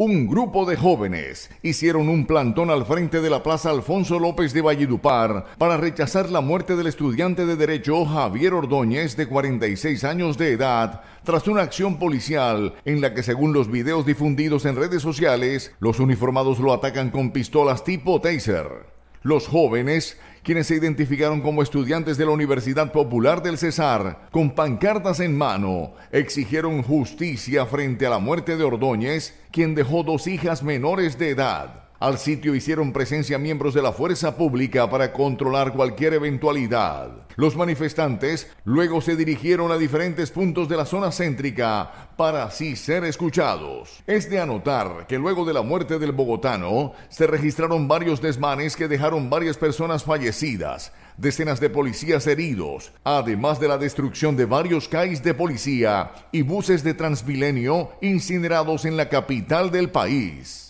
Un grupo de jóvenes hicieron un plantón al frente de la Plaza Alfonso López de Valledupar para rechazar la muerte del estudiante de Derecho Javier Ordóñez, de 46 años de edad, tras una acción policial en la que, según los videos difundidos en redes sociales, los uniformados lo atacan con pistolas tipo taser. Los jóvenes, quienes se identificaron como estudiantes de la Universidad Popular del Cesar, con pancartas en mano, exigieron justicia frente a la muerte de Ordóñez, quien dejó dos hijas menores de edad. Al sitio hicieron presencia miembros de la fuerza pública para controlar cualquier eventualidad. Los manifestantes luego se dirigieron a diferentes puntos de la zona céntrica para así ser escuchados. Es de anotar que luego de la muerte del bogotano se registraron varios desmanes que dejaron varias personas fallecidas, decenas de policías heridos, además de la destrucción de varios CAIs de policía y buses de Transmilenio incinerados en la capital del país.